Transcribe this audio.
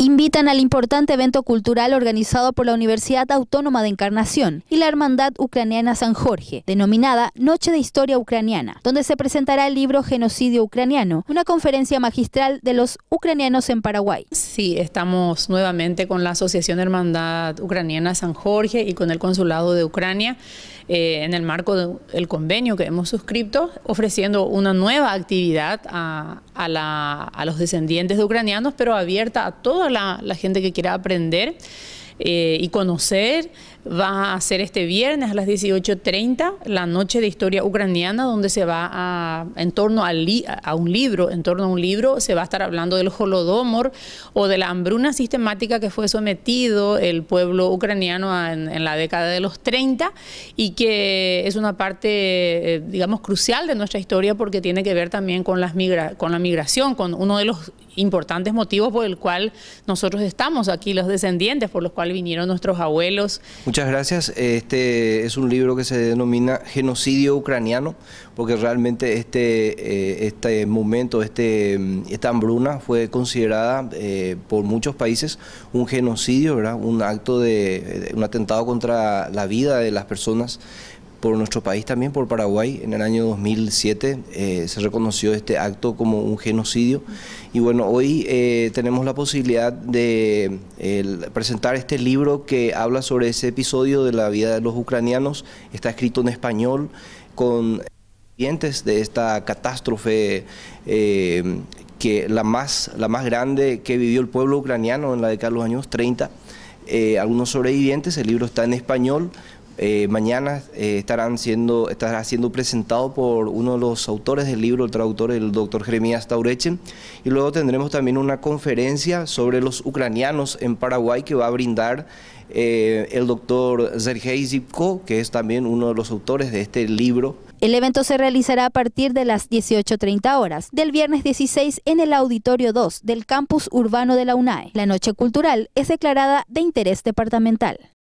invitan al importante evento cultural organizado por la Universidad Autónoma de Encarnación y la Hermandad Ucraniana San Jorge, denominada Noche de Historia Ucraniana, donde se presentará el libro Genocidio Ucraniano, una conferencia magistral de los ucranianos en Paraguay. Sí, estamos nuevamente con la Asociación Hermandad Ucraniana San Jorge y con el Consulado de Ucrania eh, en el marco del convenio que hemos suscrito, ofreciendo una nueva actividad a, los descendientes de ucranianos, pero abierta a toda la, gente que quiera aprender eh, y conocer va a ser este viernes a las 18.30, la noche de historia ucraniana, donde se va a, en torno a, a, un libro, en torno a un libro, se va a estar hablando del holodomor o de la hambruna sistemática que fue sometido el pueblo ucraniano en, la década de los 30 y que es una parte, eh, digamos, crucial de nuestra historia porque tiene que ver también con, las con la migración, con uno de los importantes motivos por el cual nosotros estamos aquí, los descendientes, por los cuales vinieron nuestros abuelos. Muchas gracias. Este es un libro que se denomina Genocidio Ucraniano, porque realmente este, eh, este momento, este, mm, esta hambruna fue considerada eh, por muchos países un genocidio, ¿verdad? un acto de, un atentado contra la vida de las personas, por nuestro país, también por Paraguay. En el año 2007 eh, se reconoció este acto como un genocidio y bueno, hoy eh, tenemos la posibilidad de presentar este libro que habla sobre ese episodio de la vida de los ucranianos. Está escrito en español con de esta catástrofe eh, que la más, la más grande que vivió el pueblo ucraniano en la década de los años 30. algunos sobrevivientes, el libro está en español, eh, mañana eh, estarán siendo, estará siendo presentado por uno de los autores del libro, el traductor, el doctor Jeremías Taurechen, y luego tendremos también una conferencia sobre los ucranianos en Paraguay que va a brindar eh, el doctor Sergei Zipko, que es también uno de los autores de este libro. El evento se realizará a partir de las 18.30 horas del viernes 16 en el Auditorio 2 del Campus Urbano de la UNAE. La Noche Cultural es declarada de interés departamental.